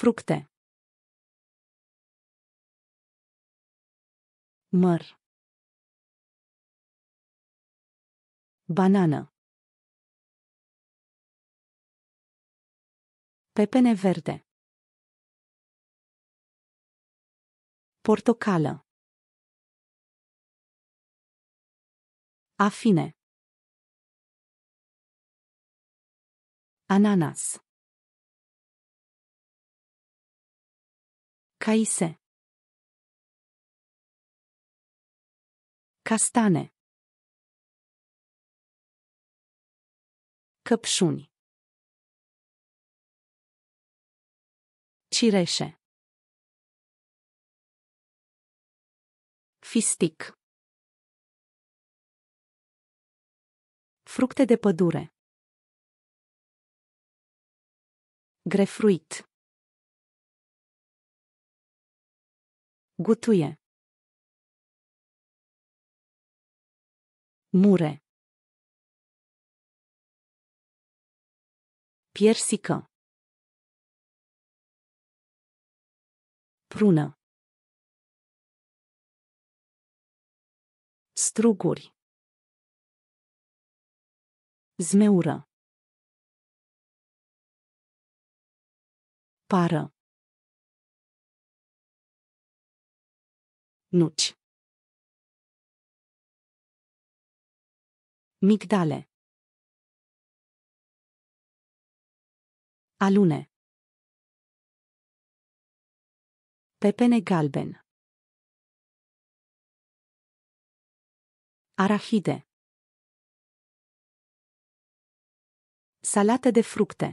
Fructe. Măr. Banană. Pepene verde. Portocală. Afine. Ananas. Caise. Castane. Căpșuni. Cireșe. Fistic. Fructe de pădure. Grefruit. Gotuje. Mure. Piersico. Prună. Struguri. zmeura, para Nuci. Migdale. Alune. Pepene galben. Arahide. Salată de fructe.